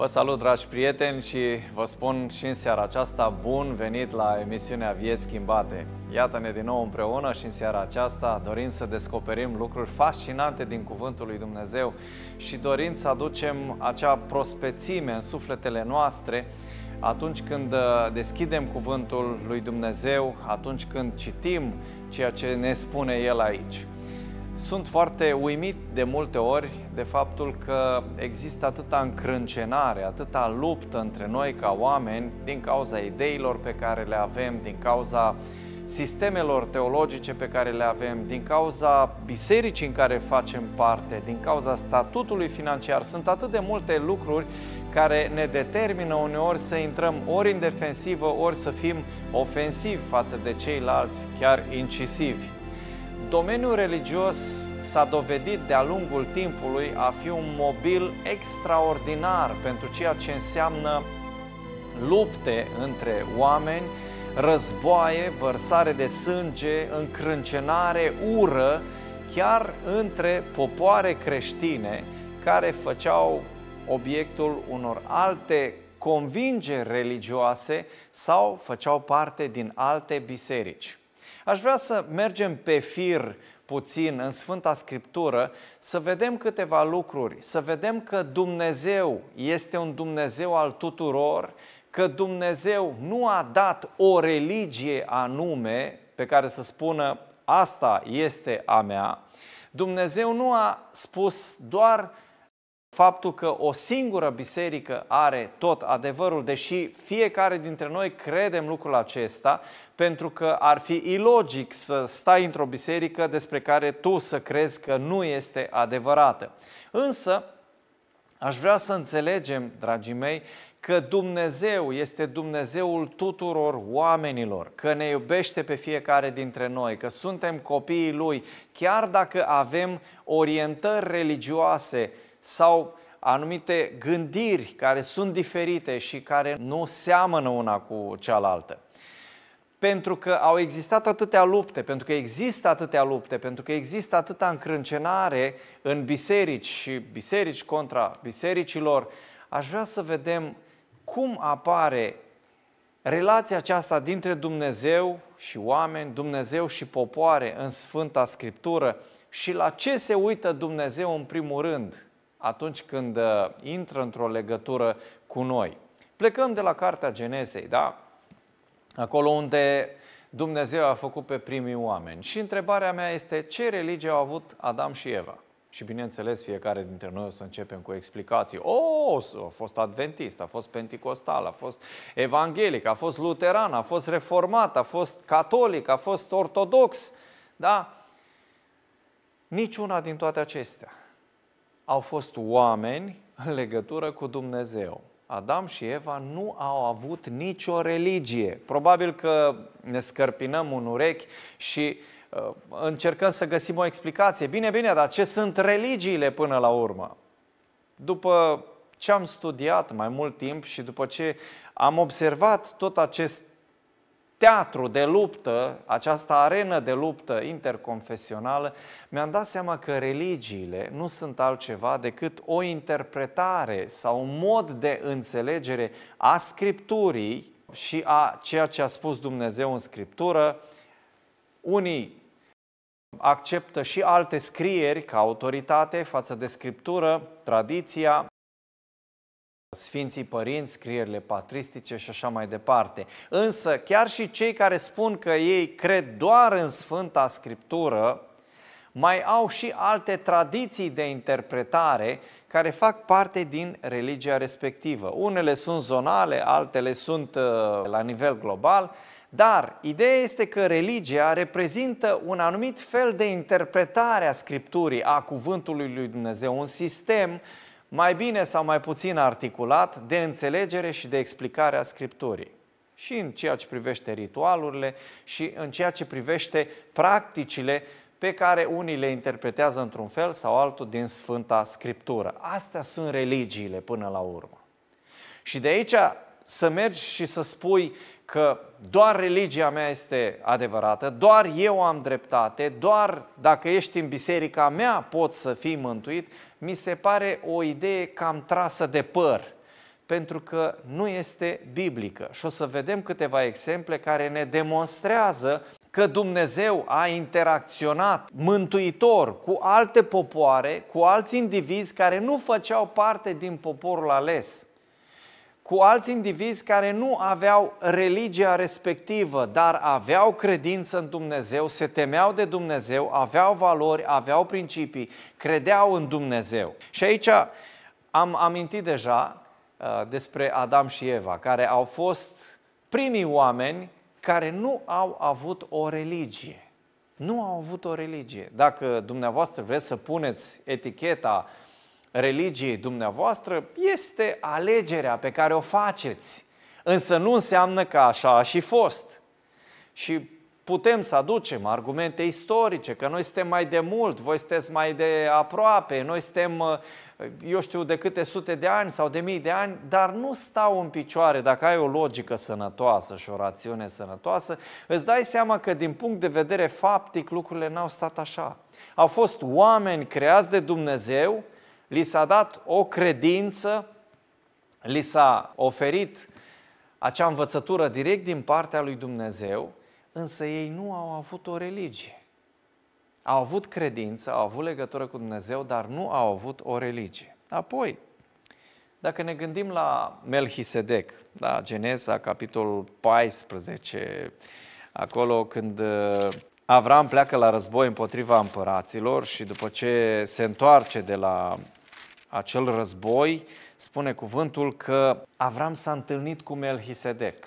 Vă salut, dragi prieteni, și vă spun și în seara aceasta bun venit la emisiunea Vieți Schimbate. Iată-ne din nou împreună și în seara aceasta dorim să descoperim lucruri fascinante din Cuvântul lui Dumnezeu și dorim să aducem acea prospețime în sufletele noastre atunci când uh, deschidem Cuvântul lui Dumnezeu, atunci când citim ceea ce ne spune El aici. Sunt foarte uimit de multe ori de faptul că există atâta încrâncenare, atâta luptă între noi ca oameni din cauza ideilor pe care le avem, din cauza sistemelor teologice pe care le avem, din cauza bisericii în care facem parte, din cauza statutului financiar. Sunt atât de multe lucruri care ne determină uneori să intrăm ori în defensivă, ori să fim ofensivi față de ceilalți, chiar incisivi. Domeniul religios s-a dovedit de-a lungul timpului a fi un mobil extraordinar pentru ceea ce înseamnă lupte între oameni, războaie, vărsare de sânge, încrâncenare, ură, chiar între popoare creștine care făceau obiectul unor alte convingeri religioase sau făceau parte din alte biserici. Aș vrea să mergem pe fir puțin în Sfânta Scriptură, să vedem câteva lucruri, să vedem că Dumnezeu este un Dumnezeu al tuturor, că Dumnezeu nu a dat o religie anume pe care să spună asta este a mea. Dumnezeu nu a spus doar faptul că o singură biserică are tot adevărul, deși fiecare dintre noi credem lucrul acesta, pentru că ar fi ilogic să stai într-o biserică despre care tu să crezi că nu este adevărată. Însă, aș vrea să înțelegem, dragii mei, că Dumnezeu este Dumnezeul tuturor oamenilor, că ne iubește pe fiecare dintre noi, că suntem copiii Lui, chiar dacă avem orientări religioase sau anumite gândiri care sunt diferite și care nu seamănă una cu cealaltă. Pentru că au existat atâtea lupte, pentru că există atâtea lupte, pentru că există atâta încrâncenare în biserici și biserici contra bisericilor, aș vrea să vedem cum apare relația aceasta dintre Dumnezeu și oameni, Dumnezeu și popoare în Sfânta Scriptură și la ce se uită Dumnezeu în primul rând atunci când uh, intră într-o legătură cu noi. Plecăm de la Cartea Genesei, da? Acolo unde Dumnezeu a făcut pe primii oameni. Și întrebarea mea este ce religie au avut Adam și Eva? Și bineînțeles, fiecare dintre noi o să începem cu explicații. O, a fost adventist, a fost penticostal, a fost evanghelic, a fost luteran, a fost reformat, a fost catolic, a fost ortodox. Da? Niciuna din toate acestea au fost oameni în legătură cu Dumnezeu. Adam și Eva nu au avut nicio religie. Probabil că ne scărpinăm un urechi și uh, încercăm să găsim o explicație. Bine, bine, dar ce sunt religiile până la urmă? După ce am studiat mai mult timp și după ce am observat tot acest teatru de luptă, această arenă de luptă interconfesională, mi-am dat seama că religiile nu sunt altceva decât o interpretare sau un mod de înțelegere a Scripturii și a ceea ce a spus Dumnezeu în Scriptură. Unii acceptă și alte scrieri ca autoritate față de Scriptură, tradiția, Sfinții Părinți, scrierile patristice și așa mai departe. Însă, chiar și cei care spun că ei cred doar în Sfânta Scriptură, mai au și alte tradiții de interpretare care fac parte din religia respectivă. Unele sunt zonale, altele sunt uh, la nivel global, dar ideea este că religia reprezintă un anumit fel de interpretare a Scripturii, a Cuvântului lui Dumnezeu, un sistem mai bine sau mai puțin articulat de înțelegere și de explicare a Scripturii. Și în ceea ce privește ritualurile și în ceea ce privește practicile pe care unii le interpretează într-un fel sau altul din Sfânta Scriptură. Astea sunt religiile până la urmă. Și de aici să mergi și să spui că doar religia mea este adevărată, doar eu am dreptate, doar dacă ești în biserica mea poți să fii mântuit, mi se pare o idee cam trasă de păr, pentru că nu este biblică. Și o să vedem câteva exemple care ne demonstrează că Dumnezeu a interacționat mântuitor cu alte popoare, cu alți indivizi care nu făceau parte din poporul ales cu alți indivizi care nu aveau religia respectivă, dar aveau credință în Dumnezeu, se temeau de Dumnezeu, aveau valori, aveau principii, credeau în Dumnezeu. Și aici am amintit deja uh, despre Adam și Eva, care au fost primii oameni care nu au avut o religie. Nu au avut o religie. Dacă dumneavoastră vreți să puneți eticheta uh, religiei dumneavoastră este alegerea pe care o faceți. Însă nu înseamnă că așa a și fost. Și putem să aducem argumente istorice, că noi suntem mai de mult, voi sunteți mai de aproape, noi suntem, eu știu, de câte sute de ani sau de mii de ani, dar nu stau în picioare. Dacă ai o logică sănătoasă și o rațiune sănătoasă, îți dai seama că din punct de vedere faptic lucrurile n-au stat așa. Au fost oameni creați de Dumnezeu li s-a dat o credință, li s-a oferit acea învățătură direct din partea lui Dumnezeu, însă ei nu au avut o religie. Au avut credință, au avut legătură cu Dumnezeu, dar nu au avut o religie. Apoi, dacă ne gândim la Melchisedec, la Geneza, capitolul 14, acolo când uh, Avram pleacă la război împotriva împăraților și după ce se întoarce de la acel război, spune cuvântul că Avram s-a întâlnit cu Melchisedec,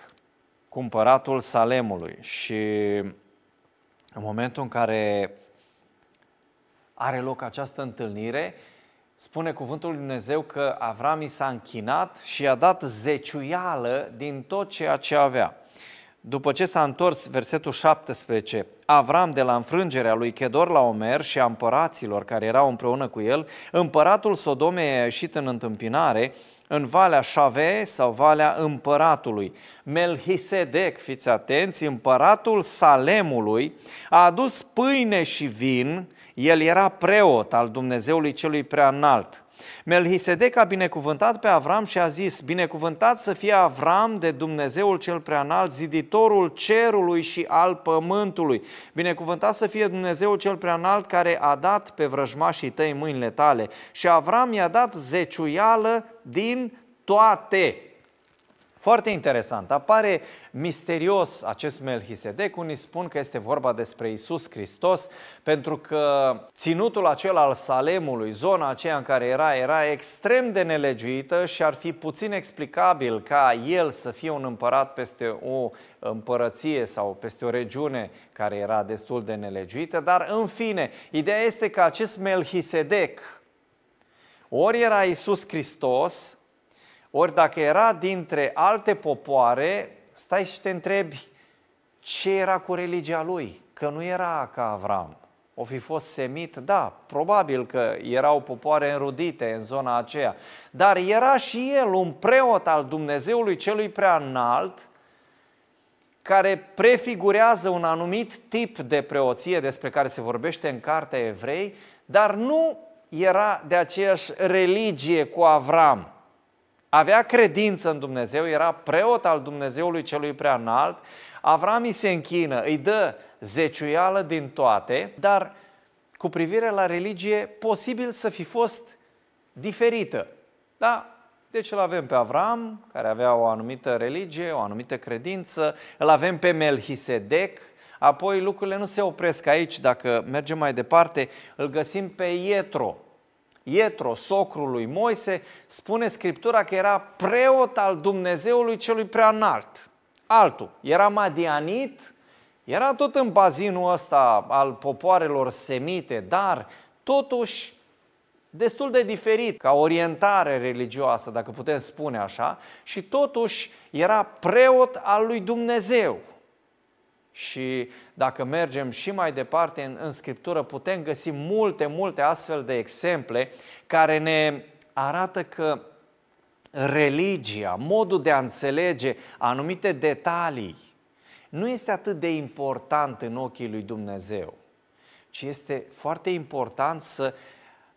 cumpăratul Salemului și în momentul în care are loc această întâlnire, spune cuvântul lui Dumnezeu că Avram i s-a închinat și i-a dat zeciuială din tot ceea ce avea. După ce s-a întors versetul 17, Avram de la înfrângerea lui Chedor la Omer și a împăraților care erau împreună cu el, împăratul Sodomei a ieșit în întâmpinare în Valea Șave sau Valea Împăratului. Melchisedec, fiți atenți, împăratul Salemului a adus pâine și vin, el era preot al Dumnezeului celui prea înalt. Melchisedec a binecuvântat pe Avram și a zis, binecuvântat să fie Avram de Dumnezeul cel preanalt, ziditorul cerului și al pământului. Binecuvântat să fie Dumnezeul cel preanalt care a dat pe vrăjmașii tăi mâinile tale. Și Avram i-a dat zeciuială din toate foarte interesant. Apare misterios acest Melchisedec. Unii spun că este vorba despre Isus Hristos, pentru că ținutul acela al Salemului, zona aceea în care era, era extrem de nelegiuită și ar fi puțin explicabil ca el să fie un împărat peste o împărăție sau peste o regiune care era destul de nelegiuită, dar în fine, ideea este că acest Melchisedec ori era Isus Hristos, ori dacă era dintre alte popoare, stai și te întrebi ce era cu religia lui, că nu era ca Avram. O fi fost semit? Da, probabil că erau popoare înrudite în zona aceea. Dar era și el un preot al Dumnezeului celui prea înalt, care prefigurează un anumit tip de preoție despre care se vorbește în Cartea Evrei, dar nu era de aceeași religie cu Avram avea credință în Dumnezeu, era preot al Dumnezeului celui prea înalt, Avram îi se închină, îi dă zeciuială din toate, dar cu privire la religie, posibil să fi fost diferită. Da? Deci îl avem pe Avram, care avea o anumită religie, o anumită credință, îl avem pe Melchisedec, apoi lucrurile nu se opresc aici, dacă mergem mai departe, îl găsim pe Ietro, Ietro, socrul lui Moise, spune Scriptura că era preot al Dumnezeului celui prea înalt. Altul, era madianit, era tot în bazinul ăsta al popoarelor semite, dar totuși destul de diferit ca orientare religioasă, dacă putem spune așa, și totuși era preot al lui Dumnezeu. Și dacă mergem și mai departe în, în Scriptură, putem găsi multe, multe astfel de exemple care ne arată că religia, modul de a înțelege anumite detalii, nu este atât de important în ochii lui Dumnezeu, ci este foarte important să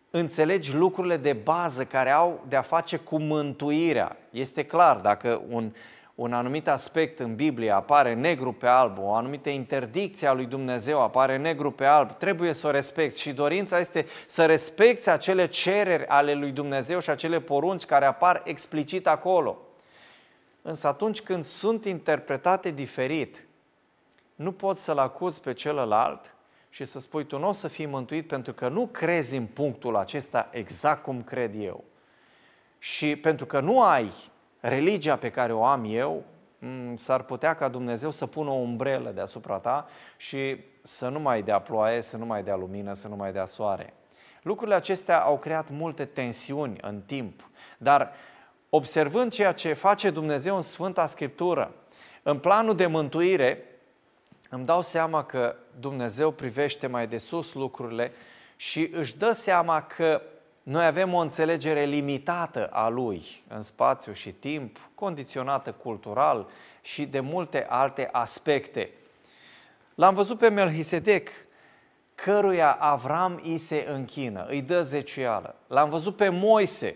înțelegi lucrurile de bază care au de a face cu mântuirea. Este clar, dacă un uh, un anumit aspect în Biblie apare negru pe alb, o anumită interdicție a lui Dumnezeu apare negru pe alb, trebuie să o respecti și dorința este să respecti acele cereri ale lui Dumnezeu și acele porunci care apar explicit acolo. Însă atunci când sunt interpretate diferit, nu poți să-l acuzi pe celălalt și să spui tu nu o să fii mântuit pentru că nu crezi în punctul acesta exact cum cred eu. Și pentru că nu ai religia pe care o am eu, mm, s-ar putea ca Dumnezeu să pună o umbrelă deasupra ta și să nu mai dea ploaie, să nu mai dea lumină, să nu mai dea soare. Lucrurile acestea au creat multe tensiuni în timp, dar observând ceea ce face Dumnezeu în Sfânta Scriptură, în planul de mântuire, îmi dau seama că Dumnezeu privește mai de sus lucrurile și își dă seama că noi avem o înțelegere limitată a lui în spațiu și timp, condiționată cultural și de multe alte aspecte. L-am văzut pe Melchisedec, căruia Avram îi se închină, îi dă zecială. L-am văzut pe Moise,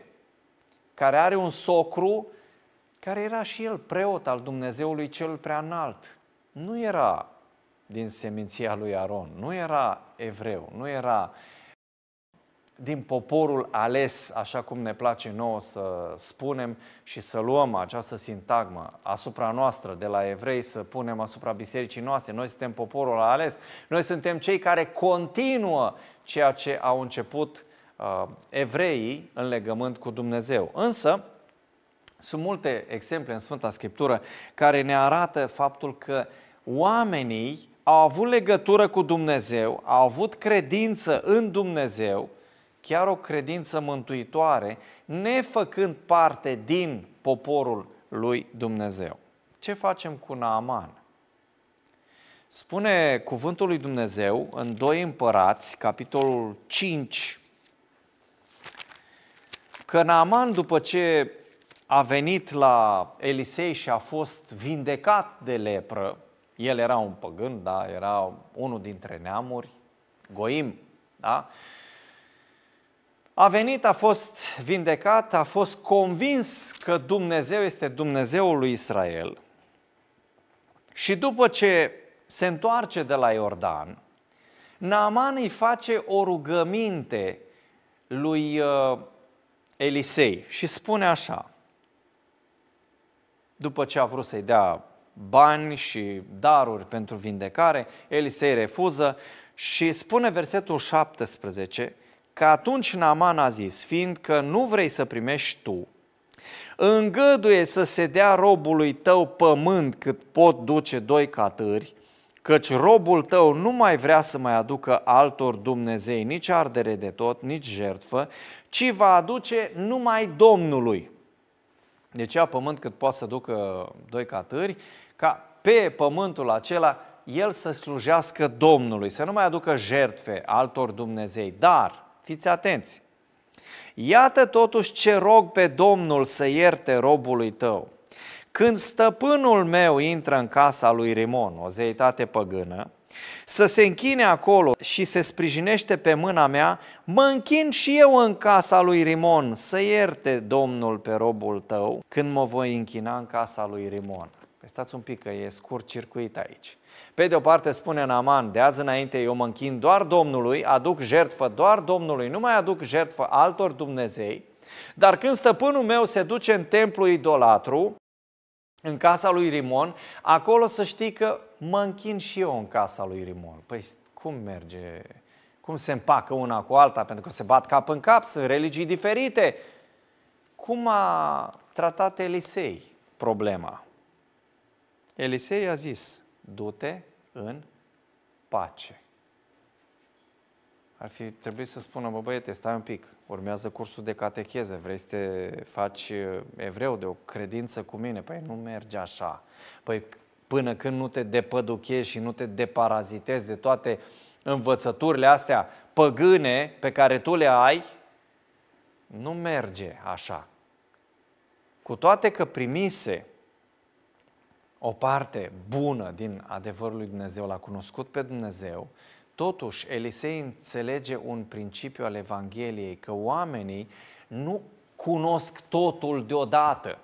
care are un socru care era și el preot al Dumnezeului cel prea înalt. Nu era din seminția lui Aron, nu era evreu, nu era uh, din poporul ales, așa cum ne place nouă să spunem și să luăm această sintagmă asupra noastră de la evrei, să punem asupra bisericii noastre. Noi suntem poporul ales, noi suntem cei care continuă ceea ce au început uh, evreii în legământ cu Dumnezeu. Însă, sunt multe exemple în Sfânta Scriptură care ne arată faptul că oamenii au avut legătură cu Dumnezeu, au avut credință în Dumnezeu, chiar o credință mântuitoare, nefăcând parte din poporul lui Dumnezeu. Ce facem cu Naaman? Spune cuvântul lui Dumnezeu în 2 Împărați, capitolul 5, că Naaman, după ce a venit la Elisei și a fost vindecat de lepră, el era un păgân, da? era unul dintre neamuri, Goim, da? A venit, a fost vindecat, a fost convins că Dumnezeu este Dumnezeul lui Israel. Și după ce se întoarce de la Iordan, Naaman îi face o rugăminte lui uh, Elisei și spune așa, după ce a vrut să-i dea bani și daruri pentru vindecare, Elisei refuză și spune versetul 17, Că atunci Naaman a zis, fiindcă nu vrei să primești tu, îngăduie să se dea robului tău pământ cât pot duce doi catâri, căci robul tău nu mai vrea să mai aducă altor Dumnezei nici ardere de tot, nici jertfă, ci va aduce numai Domnului. Deci ia pământ cât poate să ducă doi catâri, ca pe pământul acela el să slujească Domnului, să nu mai aducă jertfe altor Dumnezei. Dar Fiți atenți! Iată totuși ce rog pe Domnul să ierte robului tău. Când stăpânul meu intră în casa lui Rimon, o zeitate păgână, să se închine acolo și se sprijinește pe mâna mea, mă închin și eu în casa lui Rimon, să ierte Domnul pe robul tău când mă voi închina în casa lui Rimon. Păi stați un pic că e scurt circuit aici. Pe de o parte spune Naaman, de azi înainte eu mă închin doar Domnului, aduc jertfă doar Domnului, nu mai aduc jertfă altor Dumnezei, dar când stăpânul meu se duce în templu idolatru, în casa lui Rimon, acolo să știi că mă închin și eu în casa lui Rimon. Păi cum merge? Cum se împacă una cu alta? Pentru că se bat cap în cap, sunt religii diferite. Cum a tratat Elisei problema? Elisei a zis, du-te în pace. Ar fi trebuit să spună, bă băiete, stai un pic, urmează cursul de catecheze, vrei să te faci uh, evreu de o credință cu mine? Păi nu merge așa. Păi până când nu te depăduchezi și nu te deparazitezi de toate învățăturile astea păgâne pe care tu le ai, nu merge așa. Cu toate că primise o parte bună din adevărul lui Dumnezeu, l-a cunoscut pe Dumnezeu, totuși Elisei înțelege un principiu al Evangheliei, că oamenii nu cunosc totul deodată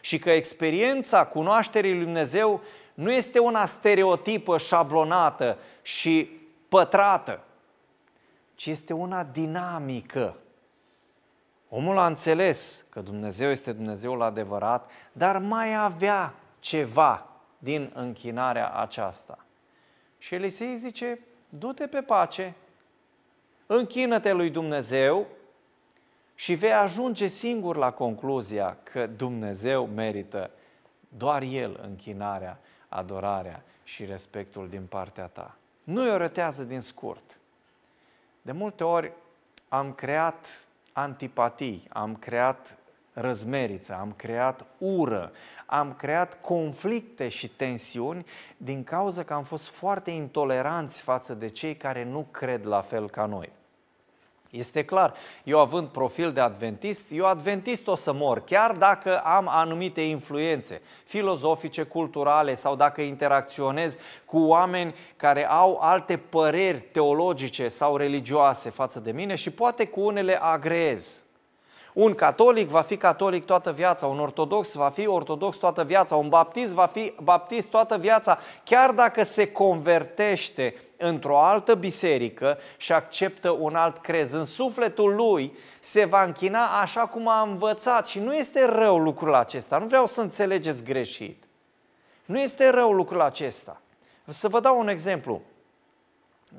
și că experiența cunoașterii lui Dumnezeu nu este una stereotipă, șablonată și pătrată, ci este una dinamică. Omul a înțeles că Dumnezeu este Dumnezeul adevărat, dar mai avea ceva din închinarea aceasta. Și Elisei zice, du-te pe pace, închină-te lui Dumnezeu și vei ajunge singur la concluzia că Dumnezeu merită doar El închinarea, adorarea și respectul din partea ta. Nu-i o rătează din scurt. De multe ori am creat antipatii, am creat răzmeriță, am creat ură, am creat conflicte și tensiuni din cauza că am fost foarte intoleranți față de cei care nu cred la fel ca noi. Este clar, eu având profil de adventist, eu adventist o să mor, chiar dacă am anumite influențe filozofice, culturale sau dacă interacționez cu oameni care au alte păreri teologice sau religioase față de mine și poate cu unele agrez. Un catolic va fi catolic toată viața, un ortodox va fi ortodox toată viața, un baptist va fi baptist toată viața, chiar dacă se convertește într-o altă biserică și acceptă un alt crez. În sufletul lui se va închina așa cum a învățat și nu este rău lucrul acesta. Nu vreau să înțelegeți greșit. Nu este rău lucrul acesta. Să vă dau un exemplu.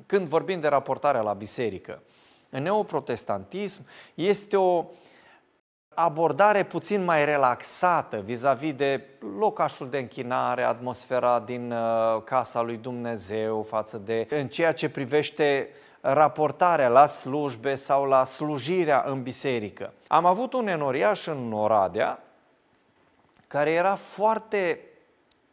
Când vorbim de raportarea la biserică, în neoprotestantism este o uh, abordare puțin mai relaxată vis-a-vis -vis de locașul de închinare, atmosfera din uh, casa lui Dumnezeu față de în ceea ce privește raportarea la slujbe sau la slujirea în biserică. Am avut un enoriaș în Oradea care era foarte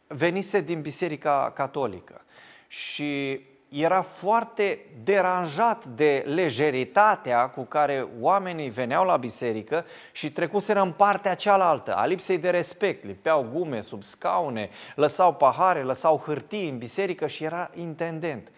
venise din biserica catolică și era foarte deranjat de lejeritatea cu care oamenii veneau la biserică și trecuseră în partea cealaltă, a lipsei de respect. Lipeau gume sub scaune, lăsau pahare, lăsau hârtii în biserică și era intendent.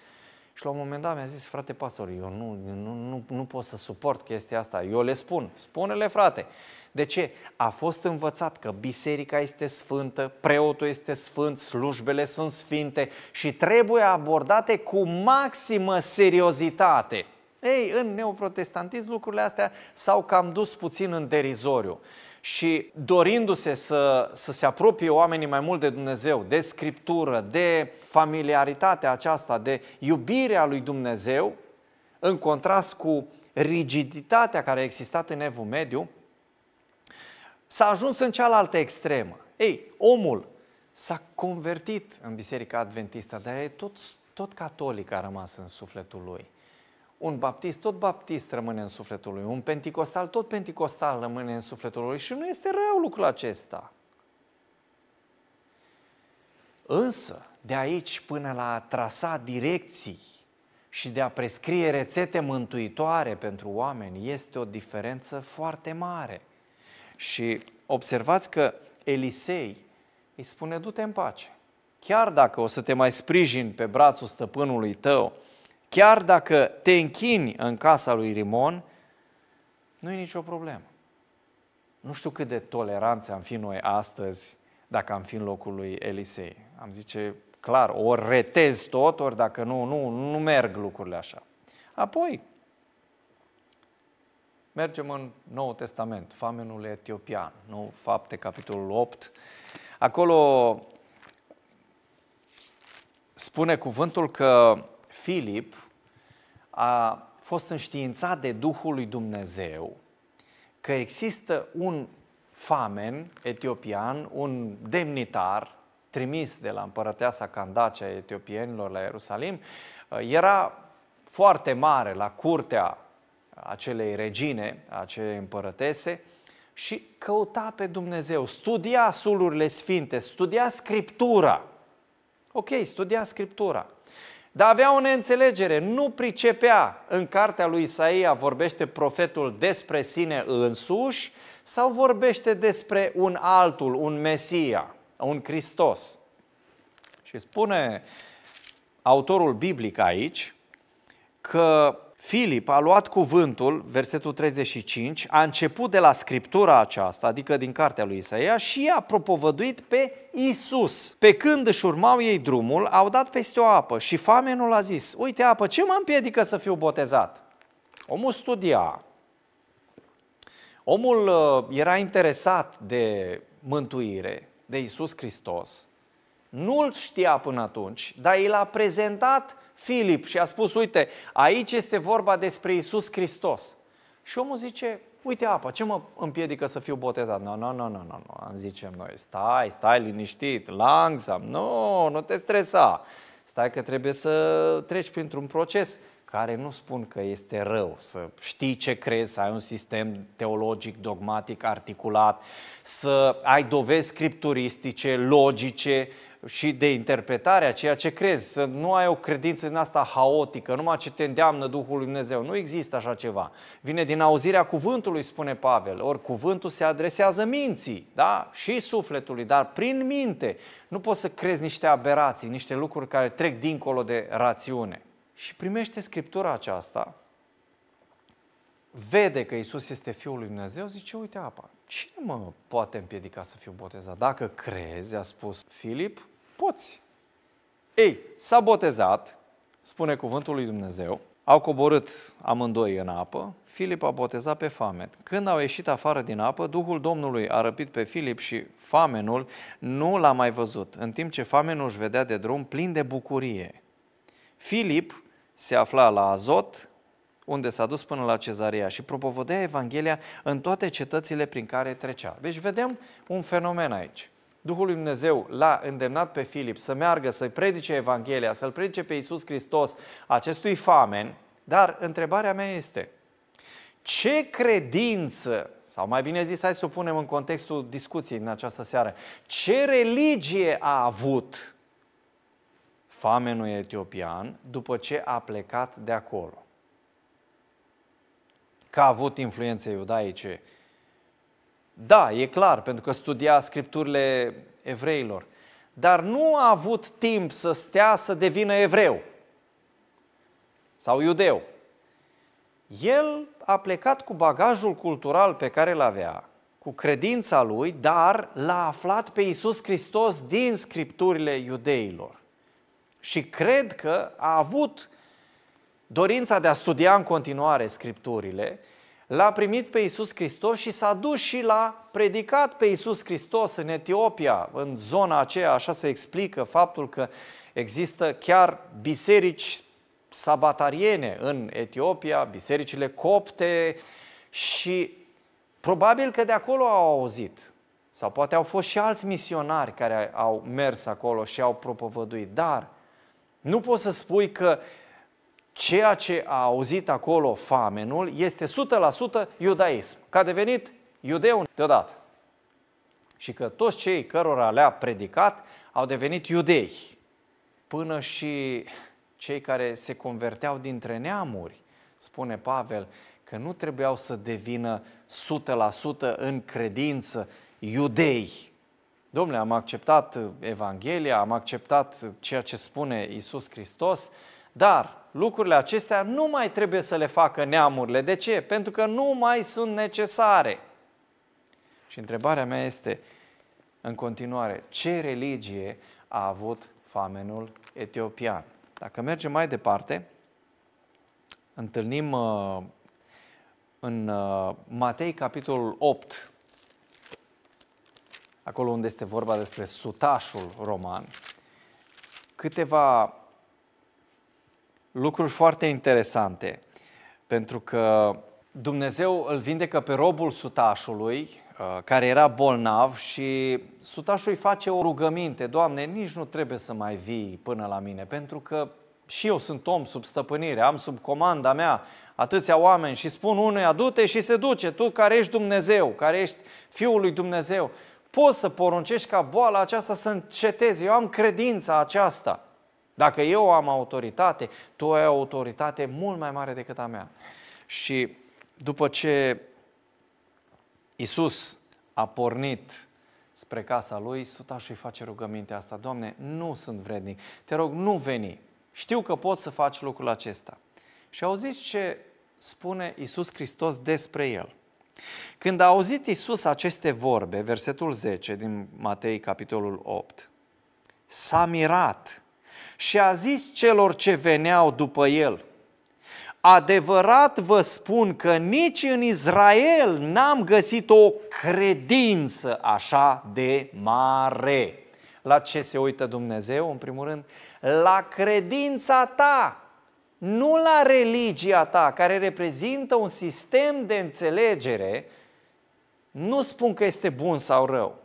Și la un moment dat mi-a zis, frate pastor, eu nu, nu, nu, nu pot să suport chestia asta. Eu le spun, spune-le frate. De ce? A fost învățat că biserica este sfântă, preotul este sfânt, slujbele sunt sfinte și trebuie abordate cu maximă seriozitate. Ei, în neoprotestantism lucrurile astea s-au cam dus puțin în derizoriu și dorindu-se să, să se apropie oamenii mai mult de Dumnezeu, de Scriptură, de familiaritatea aceasta, de iubirea lui Dumnezeu, în contrast cu rigiditatea care a existat în Evul Mediu, s-a ajuns în cealaltă extremă. Ei, omul s-a convertit în Biserica Adventistă, dar e tot, tot catolic a rămas în sufletul lui. Un baptist, tot baptist rămâne în sufletul lui. Un penticostal, tot penticostal rămâne în sufletul lui. Și nu este rău lucrul acesta. Însă, de aici până la a trasa direcții și de a prescrie rețete mântuitoare pentru oameni, este o diferență foarte mare. Și observați că Elisei îi spune, du-te în pace. Chiar dacă o să te mai sprijin pe brațul stăpânului tău, Chiar dacă te închini în casa lui Rimon, nu e nicio problemă. Nu știu cât de toleranți am fi noi astăzi dacă am fi în locul lui Elisei. Am zice, clar, ori retez tot, ori dacă nu, nu, nu merg lucrurile așa. Apoi, mergem în Noul Testament, famenul etiopian, nu? Fapte, capitolul 8. Acolo spune cuvântul că Filip a fost înștiințat de Duhul lui Dumnezeu că există un famen etiopian, un demnitar trimis de la împărăteasa Candacea etiopienilor la Ierusalim, era foarte mare la curtea acelei regine, acelei împărătese și căuta pe Dumnezeu, studia sulurile sfinte, studia Scriptura. Ok, studia Scriptura. Dar avea o neînțelegere, nu pricepea. În cartea lui Isaia vorbește profetul despre sine însuși sau vorbește despre un altul, un Mesia, un Hristos. Și spune autorul biblic aici că Filip a luat cuvântul, versetul 35, a început de la scriptura aceasta, adică din cartea lui Isaia, și a propovăduit pe Isus. Pe când își urmau ei drumul, au dat peste o apă și famenul a zis, uite apă, ce mă împiedică să fiu botezat? Omul studia, omul uh, era interesat de mântuire, de Isus Hristos, nu-l știa până atunci, dar el a prezentat Filip și a spus, uite, aici este vorba despre Isus Hristos. Și omul zice, uite apa, ce mă împiedică să fiu botezat? Nu, no, nu, no, nu, no, nu, nu, îmi zicem noi, stai, stai liniștit, langsam, nu, nu te stresa. Stai că trebuie să treci printr-un proces care nu spun că este rău, să știi ce crezi, să ai un sistem teologic, dogmatic, articulat, să ai dovezi scripturistice, logice, și de interpretarea ceea ce crezi, să nu ai o credință din asta haotică, numai ce te îndeamnă Duhul lui Dumnezeu. Nu există așa ceva. Vine din auzirea cuvântului, spune Pavel. Ori cuvântul se adresează minții, da? Și sufletului, dar prin minte. Nu poți să crezi niște aberații, niște lucruri care trec dincolo de rațiune. Și primește scriptura aceasta, vede că Isus este Fiul lui Dumnezeu, zice, uite apa, cine mă poate împiedica să fiu botezat? Dacă crezi, a spus Filip, Poți. Ei, s-a botezat, spune cuvântul lui Dumnezeu, au coborât amândoi în apă, Filip a botezat pe famet. Când au ieșit afară din apă, Duhul Domnului a răpit pe Filip și famenul nu l-a mai văzut, în timp ce famenul își vedea de drum plin de bucurie. Filip se afla la Azot, unde s-a dus până la cezarea și propovădea Evanghelia în toate cetățile prin care trecea. Deci vedem un fenomen aici. Duhul lui Dumnezeu l-a îndemnat pe Filip să meargă, să-i predice Evanghelia, să-l predice pe Iisus Hristos acestui famen, dar întrebarea mea este, ce credință, sau mai bine zis, hai să o punem în contextul discuției din această seară, ce religie a avut famenul etiopian după ce a plecat de acolo? Că a avut influențe iudaice da, e clar, pentru că studia scripturile evreilor. Dar nu a avut timp să stea să devină evreu sau iudeu. El a plecat cu bagajul cultural pe care îl avea, cu credința lui, dar l-a aflat pe Iisus Hristos din scripturile iudeilor. Și cred că a avut dorința de a studia în continuare scripturile l-a primit pe Iisus Hristos și s-a dus și l-a predicat pe Iisus Hristos în Etiopia, în zona aceea, așa se explică faptul că există chiar biserici sabatariene în Etiopia, bisericile copte și probabil că de acolo au auzit. Sau poate au fost și alți misionari care au mers acolo și au propovăduit. Dar nu poți să spui că uh, ceea ce a auzit acolo famenul este 100% iudaism, că a devenit iudeu deodată. Și că toți cei cărora le-a predicat au devenit iudei. Până și cei care se converteau dintre neamuri, spune Pavel, că nu trebuiau să devină 100% în credință iudei. Domnule, am acceptat Evanghelia, am acceptat ceea ce spune Isus Hristos, dar lucrurile acestea nu mai trebuie să le facă neamurile. De ce? Pentru că nu mai sunt necesare. Și întrebarea mea este, în continuare, ce religie a avut famenul etiopian? Dacă mergem mai departe, întâlnim uh, în uh, Matei, capitolul 8, acolo unde este vorba despre sutașul roman, câteva lucruri foarte interesante, pentru că Dumnezeu îl vindecă pe robul sutașului, uh, care era bolnav și sutașul îi face o rugăminte, Doamne, nici nu trebuie să mai vii până la mine, pentru că și eu sunt om sub stăpânire, am sub comanda mea atâția oameni și spun unuia, du-te și se duce, tu care ești Dumnezeu, care ești Fiul lui Dumnezeu, poți să poruncești ca boala aceasta să înceteze, eu am credința aceasta. Dacă eu am autoritate, tu ai autoritate mult mai mare decât a mea. Și după ce Isus a pornit spre casa lui, sutașul îi face rugămintea asta. Doamne, nu sunt vrednic. Te rog, nu veni. Știu că pot să faci lucrul acesta. Și auziți ce spune Isus Hristos despre el. Când a auzit Isus aceste vorbe, versetul 10 din Matei, capitolul 8, s-a mirat și a zis celor ce veneau după el, Adevărat vă spun că nici în Israel n-am găsit o credință așa de mare. La ce se uită Dumnezeu, în primul rând? La credința ta, nu la religia ta, care reprezintă un sistem de înțelegere. Nu spun că este bun sau rău,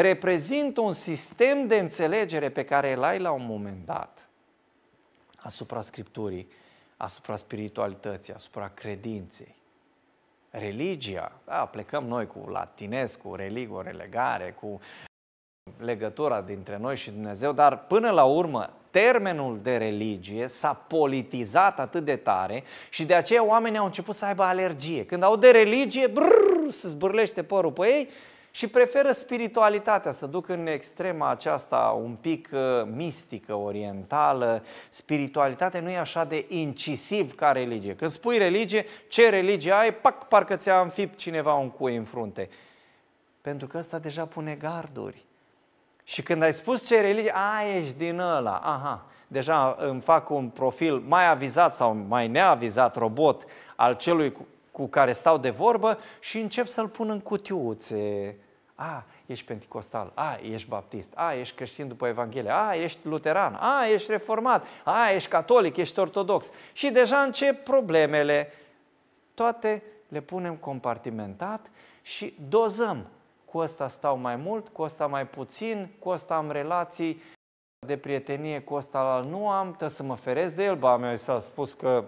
reprezintă un sistem de înțelegere pe care îl ai la un moment dat asupra Scripturii, asupra spiritualității, asupra credinței. Religia, da, plecăm noi cu latinesc, cu religo, relegare, cu legătura dintre noi și Dumnezeu, dar până la urmă termenul de religie s-a politizat atât de tare și de aceea oamenii au început să aibă alergie. Când au de religie, brrr, se zbârlește părul pe ei și preferă spiritualitatea, să duc în extrema aceasta un pic uh, mistică, orientală. Spiritualitatea nu e așa de incisiv ca religie. Când spui religie, ce religie ai, pac, parcă ți-a înfipt cineva un cui în frunte. Pentru că ăsta deja pune garduri. Și când ai spus ce religie, a, ești din ăla, aha, deja îmi fac un profil mai avizat sau mai neavizat robot al celui cu care stau de vorbă și încep să-l pun în cutiuțe. A, ești penticostal, a, ești baptist, a, ești creștin după Evanghelie, a, ești luteran, a, ești reformat, a, ești catolic, ești ortodox. Și deja încep problemele. Toate le punem compartimentat și dozăm. Cu ăsta stau mai mult, cu ăsta mai puțin, cu ăsta am relații de prietenie, cu ăsta nu am, trebuie să mă ferez de el. Ba, mi-a spus că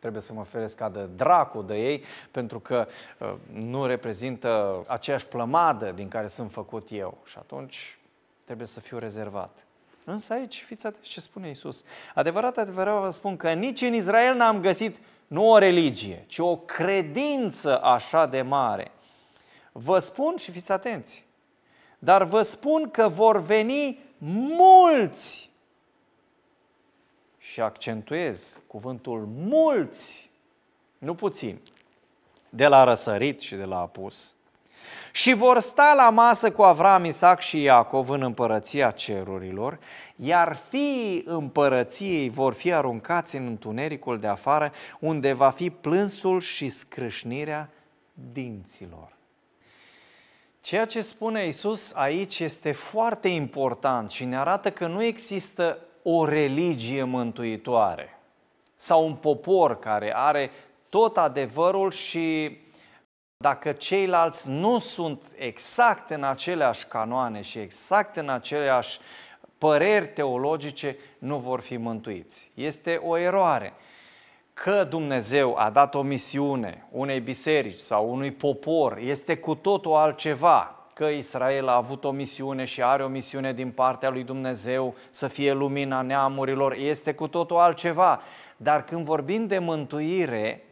trebuie să mă feresc ca de dracu de ei, pentru că uh, nu reprezintă aceeași plămadă din care sunt făcut eu. Și atunci trebuie să fiu rezervat. Însă aici, fiți atenți ce spune Iisus. Adevărat, adevărat vă spun că nici în Israel n-am găsit nu o religie, ci o credință așa de mare. Vă spun și fiți atenți, dar vă spun că vor veni mulți și accentuez cuvântul mulți, nu puțin, de la răsărit și de la apus, și vor sta la masă cu Avram, Isaac și Iacov în împărăția cerurilor, iar fiii împărăției vor fi aruncați în întunericul de afară, unde va fi plânsul și scrâșnirea dinților. Ceea ce spune Isus aici este foarte important și ne arată că nu există o religie mântuitoare sau un popor care are tot adevărul și dacă ceilalți nu sunt exact în aceleași canoane și exact în aceleași păreri teologice, nu vor fi mântuiți. Este o eroare. Că Dumnezeu a dat o misiune unei biserici sau unui popor este cu totul altceva că Israel a avut o misiune și are o misiune din partea lui Dumnezeu să fie lumina neamurilor, este cu totul altceva. Dar când vorbim de mântuire,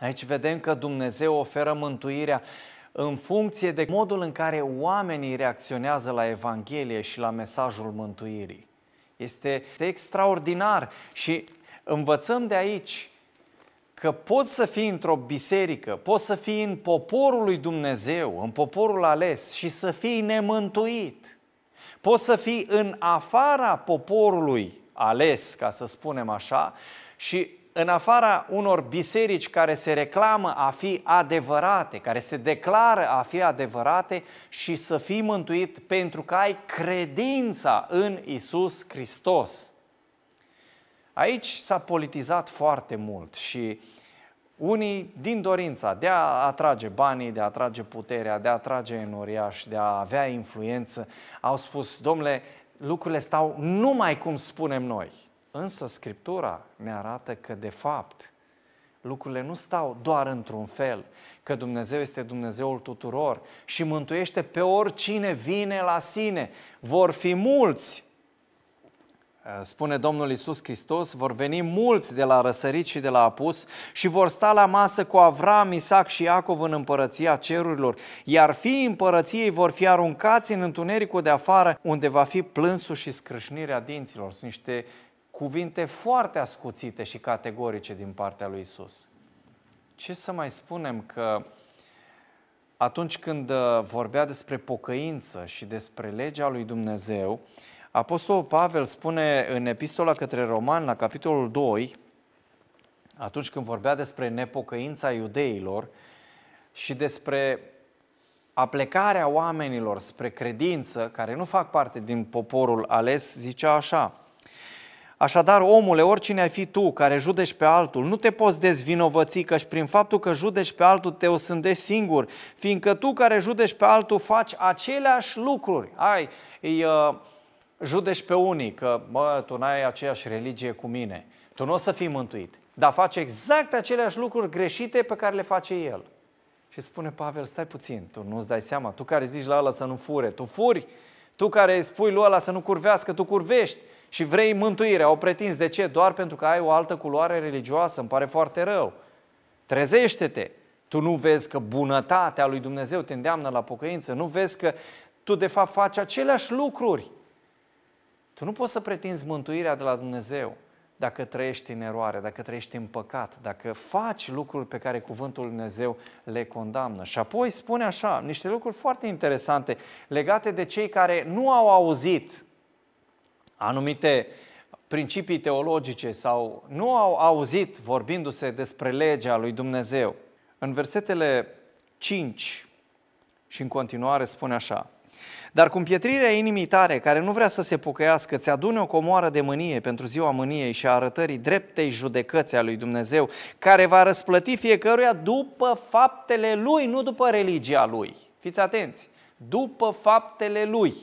aici vedem că Dumnezeu oferă mântuirea în funcție de modul în care oamenii reacționează la Evanghelie și la mesajul mântuirii. Este extraordinar și învățăm de aici că poți să fii într-o biserică, poți să fii în poporul lui Dumnezeu, în poporul ales și să fii nemântuit. Poți să fii în afara poporului ales, ca să spunem așa, și în afara unor biserici care se reclamă a fi adevărate, care se declară a fi adevărate și să fii mântuit pentru că ai credința în Isus Hristos. Aici s-a politizat foarte mult și unii din dorința de a atrage banii, de a atrage puterea, de a atrage în uriaș, de a avea influență, au spus, domnule, lucrurile stau numai cum spunem noi. Însă Scriptura ne arată că, de fapt, lucrurile nu stau doar într-un fel, că Dumnezeu este Dumnezeul tuturor și mântuiește pe oricine vine la sine. Vor fi mulți Eh, spune Domnul Isus Hristos, vor veni mulți de la răsărit și de la apus și vor sta la masă cu Avram, Isaac și Iacov în împărăția cerurilor, iar fii împărăției vor fi aruncați în întunericul de afară, unde va fi plânsul și scrâșnirea dinților. Sunt niște cuvinte foarte ascuțite și categorice din partea lui Isus. Ce să mai spunem că atunci când eh, vorbea despre pocăință și despre legea lui Dumnezeu, Apostolul Pavel spune în epistola către Roman, la capitolul 2, atunci când vorbea despre nepocăința iudeilor și despre aplecarea oamenilor spre credință, care nu fac parte din poporul ales, zicea așa, Așadar, omule, oricine ai fi tu care judești pe altul, nu te poți dezvinovăți, că și prin faptul că judești pe altul te sândești singur, fiindcă tu care judești pe altul faci aceleași lucruri. Ai, îi, uh, judești pe unii că, mă, tu n-ai aceeași religie cu mine, tu nu o să fii mântuit, dar face exact aceleași lucruri greșite pe care le face el. Și spune Pavel, stai puțin, tu nu-ți dai seama, tu care zici la ăla să nu fure, tu furi, tu care spui lui ăla să nu curvească, tu curvești și vrei mântuirea, o pretinzi. De ce? Doar pentru că ai o altă culoare religioasă, îmi pare foarte rău. Trezește-te! Tu nu vezi că bunătatea lui Dumnezeu te îndeamnă la pocăință, nu vezi că tu de fapt faci aceleași lucruri tu nu poți să pretinzi mântuirea de la Dumnezeu dacă trăiești în eroare, dacă trăiești în păcat, dacă faci lucruri pe care cuvântul Dumnezeu le condamnă. Și apoi spune așa, niște lucruri foarte interesante legate de cei care nu au auzit anumite principii teologice sau nu au auzit vorbindu-se despre legea lui Dumnezeu. În versetele 5 și în continuare spune așa, dar cum pietrirea inimii tare, care nu vrea să se pucăiască, ți adune o comoară de mânie pentru ziua mâniei și a arătării dreptei judecății a lui Dumnezeu, care va răsplăti fiecăruia după faptele lui, nu după religia lui. Fiți atenți! După faptele lui.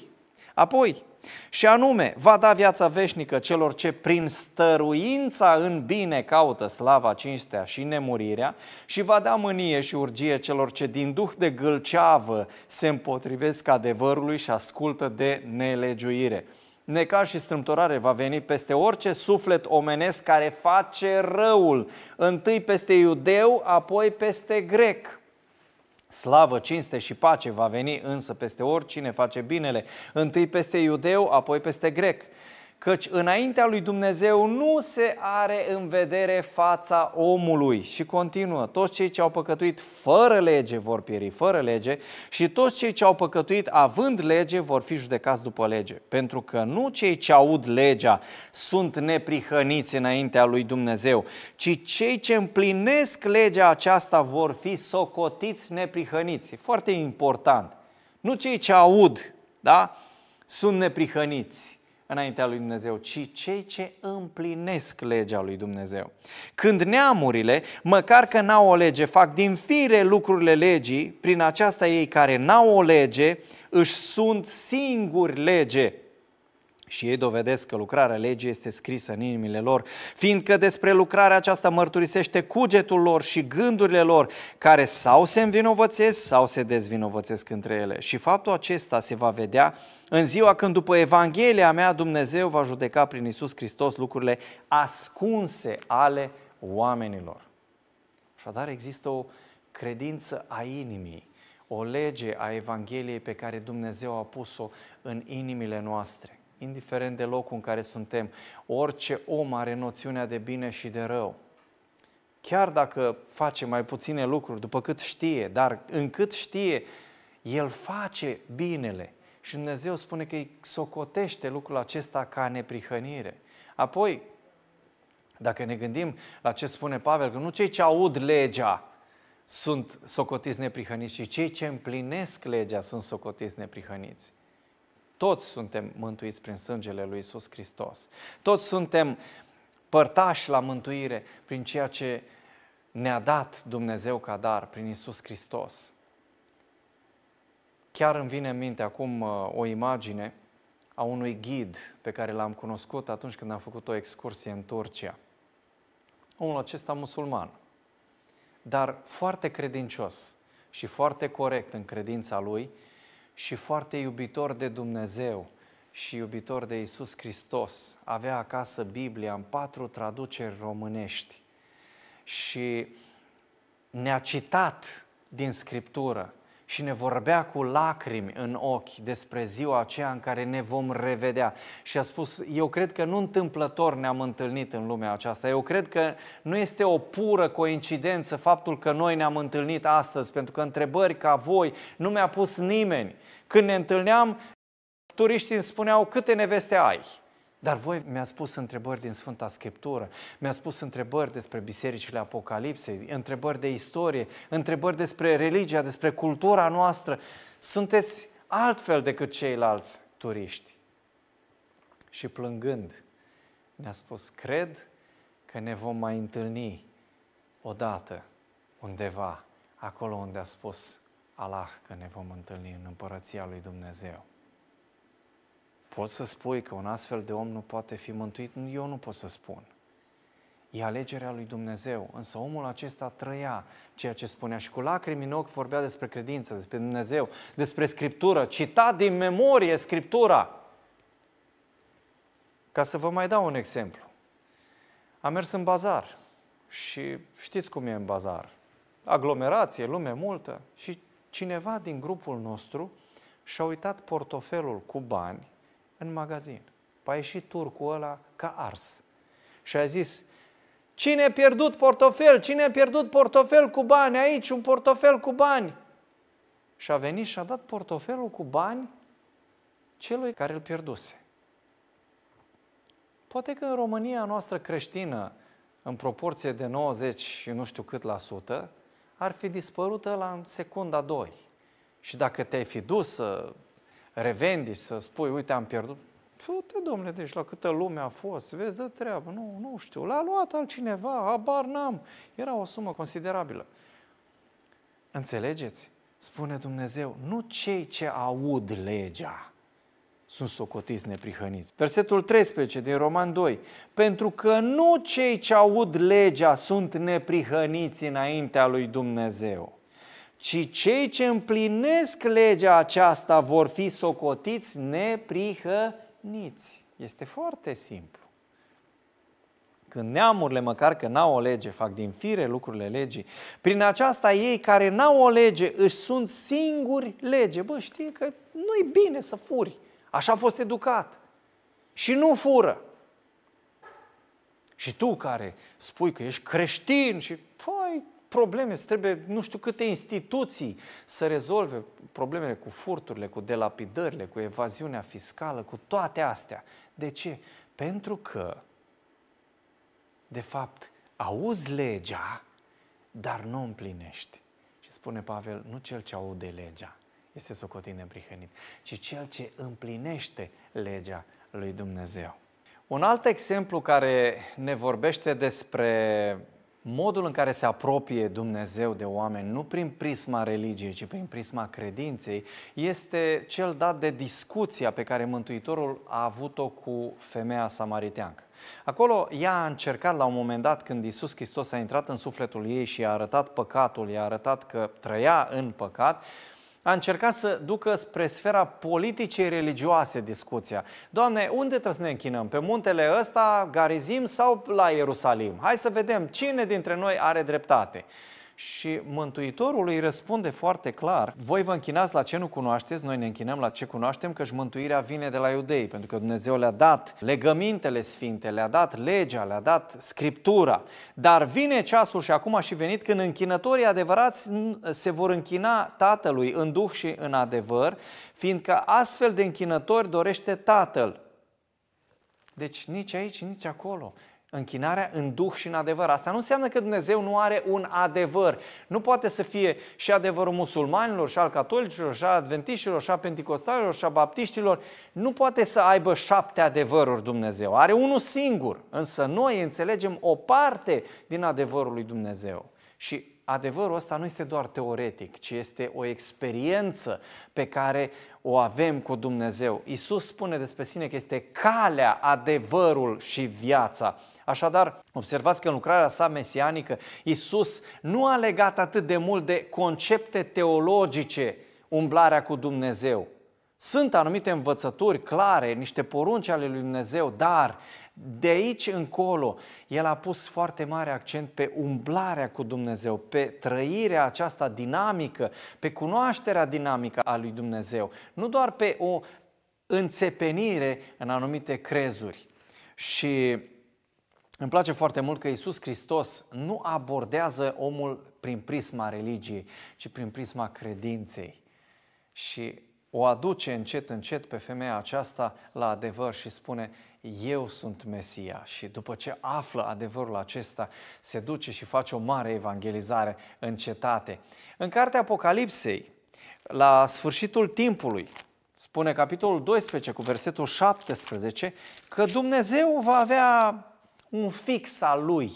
Apoi, și anume, va da viața veșnică celor ce prin stăruința în bine caută slava, cinstea și nemurirea și va da mânie și urgie celor ce din duh de gâlceavă se împotrivesc adevărului și ascultă de nelegiuire. Necaz și strâmtorare va veni peste orice suflet omenesc care face răul, întâi peste iudeu, apoi peste grec. Slavă, cinste și pace va veni însă peste oricine face binele, întâi peste iudeu, apoi peste grec căci înaintea lui Dumnezeu nu se are în vedere fața omului. Și continuă, toți cei ce au păcătuit fără lege vor pieri fără lege și toți cei ce au păcătuit având lege vor fi judecați după lege. Pentru că nu cei ce aud legea sunt neprihăniți înaintea lui Dumnezeu, ci cei ce împlinesc legea aceasta vor fi socotiți neprihăniți. Foarte important. Nu cei ce aud, da? Sunt neprihăniți înaintea lui Dumnezeu, ci cei ce împlinesc legea lui Dumnezeu. Când neamurile, măcar că n-au o lege, fac din fire lucrurile legii, prin aceasta ei care n-au o lege, își sunt singuri lege și ei dovedesc că lucrarea legii este scrisă în inimile lor, fiindcă despre lucrarea aceasta mărturisește cugetul lor și gândurile lor, care sau se învinovățesc sau se dezvinovățesc între ele. Și faptul acesta se va vedea în ziua când după Evanghelia mea Dumnezeu va judeca prin Isus Hristos lucrurile ascunse ale oamenilor. Așadar există o credință a inimii, o lege a Evangheliei pe care Dumnezeu a pus-o în inimile noastre indiferent de locul în care suntem. Orice om are noțiunea de bine și de rău. Chiar dacă face mai puține lucruri, după cât știe, dar încât știe, el face binele. Și Dumnezeu spune că îi socotește lucrul acesta ca neprihănire. Apoi, dacă ne gândim la ce spune Pavel, că nu cei ce aud legea sunt socotiți neprihăniți, ci cei ce împlinesc legea sunt socotiți neprihăniți. Toți suntem mântuiți prin sângele lui Isus Hristos. Toți suntem părtași la mântuire prin ceea ce ne-a dat Dumnezeu ca dar, prin Isus Hristos. Chiar îmi vine în minte acum uh, o imagine a unui ghid pe care l-am cunoscut atunci când am făcut o excursie în Turcia. Omul acesta musulman, dar foarte credincios și foarte corect în credința lui, și foarte iubitor de Dumnezeu și iubitor de Isus Hristos. Avea acasă Biblia în patru traduceri românești și ne-a citat din Scriptură și ne vorbea cu lacrimi în ochi despre ziua aceea în care ne vom revedea. Și a spus, eu cred că nu întâmplător ne-am întâlnit în lumea aceasta. Eu cred că nu este o pură coincidență faptul că noi ne-am întâlnit astăzi, pentru că întrebări ca voi nu mi-a pus nimeni. Când ne întâlneam, turiștii îmi spuneau câte neveste ai. Dar voi mi-ați spus, întrebări din Sfânta Scriptură, mi-ați spus, întrebări despre bisericile Apocalipsei, întrebări de istorie, întrebări despre religia, despre cultura noastră. Sunteți altfel decât ceilalți turiști. Și plângând, ne-a spus, cred că ne vom mai întâlni odată, undeva, acolo unde a spus Allah că ne vom întâlni în împărăția lui Dumnezeu. Poți să spui că un astfel de om nu poate fi mântuit? Eu nu pot să spun. E alegerea lui Dumnezeu. Însă omul acesta trăia ceea ce spunea și cu lacrimi în ochi vorbea despre credință, despre Dumnezeu, despre Scriptură. Cita din memorie Scriptura. Ca să vă mai dau un exemplu. Am mers în bazar și știți cum e în bazar. Aglomerație, lume multă și cineva din grupul nostru și-a uitat portofelul cu bani în magazin. Pa păi a ieșit turcul ăla ca ars. Și a zis, cine a pierdut portofel? Cine a pierdut portofel cu bani? Aici, un portofel cu bani. Și a venit și a dat portofelul cu bani celui care îl pierduse. Poate că în România noastră creștină, în proporție de 90 și nu știu cât la sută, ar fi dispărută la în secunda 2. Și dacă te-ai fi dus să revendici, să spui, uite, am pierdut. Păi, uite, domnule, deci la câtă lume a fost, vezi de treabă, nu, nu știu, l-a luat altcineva, abar n-am. Era o sumă considerabilă. Înțelegeți? Spune Dumnezeu, nu cei ce aud legea sunt socotiți neprihăniți. Versetul 13 din Roman 2. Pentru că nu cei ce aud legea sunt neprihăniți înaintea lui Dumnezeu, ci cei ce împlinesc legea aceasta vor fi socotiți neprihăniți. Este foarte simplu. Când neamurile, măcar că n-au o lege, fac din fire lucrurile legii, prin aceasta ei care n-au o lege își sunt singuri lege. Bă, știi că nu-i bine să furi. Așa a fost educat. Și nu fură. Și tu care spui că ești creștin și, păi, probleme, să trebuie nu știu câte instituții să rezolve problemele cu furturile, cu delapidările, cu evaziunea fiscală, cu toate astea. De ce? Pentru că, de fapt, auzi legea, dar nu împlinești. Și spune Pavel, nu cel ce aude legea este socotit neprihănit, ci cel ce împlinește legea lui Dumnezeu. Un alt exemplu care ne vorbește despre modul în care se apropie Dumnezeu de oameni, nu prin prisma religiei, ci prin prisma credinței, este cel dat de discuția pe care Mântuitorul a avut-o cu femeia samariteancă. Acolo ea a încercat la un moment dat când Isus Hristos a intrat în sufletul ei și i-a arătat păcatul, i-a arătat că trăia în păcat, a încercat să ducă spre sfera politicii religioase discuția. Doamne, unde trebuie să ne închinăm? Pe muntele ăsta, Garizim sau la Ierusalim? Hai să vedem cine dintre noi are dreptate. Și Mântuitorul îi răspunde foarte clar, voi vă închinați la ce nu cunoașteți, noi ne închinăm la ce cunoaștem, căci mântuirea vine de la iudei, pentru că Dumnezeu le-a dat legămintele sfinte, le-a dat legea, le-a dat scriptura. Dar vine ceasul și acum a și venit când închinătorii adevărați se vor închina Tatălui în duh și în adevăr, fiindcă astfel de închinători dorește Tatăl. Deci nici aici, nici acolo. Închinarea în duh și în adevăr. Asta nu înseamnă că Dumnezeu nu are un adevăr. Nu poate să fie și adevărul musulmanilor, și al catolicilor, și al adventiștilor, și a penticostalilor, și a baptiștilor. Nu poate să aibă șapte adevăruri Dumnezeu. Are unul singur. Însă noi înțelegem o parte din adevărul lui Dumnezeu. Și adevărul ăsta nu este doar teoretic, ci este o experiență pe care o avem cu Dumnezeu. Isus spune despre sine că este calea, adevărul și viața. Așadar, observați că în lucrarea sa mesianică, Isus nu a legat atât de mult de concepte teologice umblarea cu Dumnezeu. Sunt anumite învățături clare, niște porunci ale lui Dumnezeu, dar de aici încolo el a pus foarte mare accent pe umblarea cu Dumnezeu, pe trăirea aceasta dinamică, pe cunoașterea dinamică a lui Dumnezeu, nu doar pe o înțepenire în anumite crezuri. Și îmi place foarte mult că Isus Hristos nu abordează omul prin prisma religiei, ci prin prisma credinței. Și o aduce încet, încet pe femeia aceasta la adevăr și spune, eu sunt Mesia. Și după ce află adevărul acesta, se duce și face o mare evangelizare în cetate. În cartea Apocalipsei, la sfârșitul timpului, spune capitolul 12 cu versetul 17, că Dumnezeu va avea un fix al lui.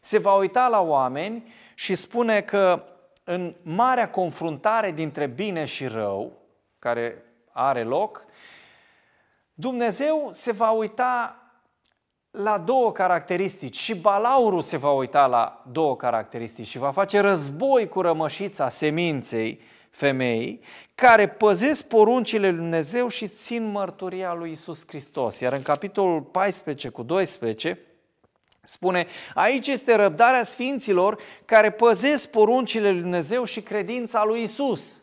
Se va uita la oameni și spune că în marea confruntare dintre bine și rău, care are loc, Dumnezeu se va uita la două caracteristici și balaurul se va uita la două caracteristici și va face război cu rămășița seminței femei care păzesc poruncile lui Dumnezeu și țin mărturia lui Isus Hristos. Iar în capitolul 14 cu 12 spune, aici este răbdarea sfinților care păzesc poruncile lui Dumnezeu și credința lui Isus.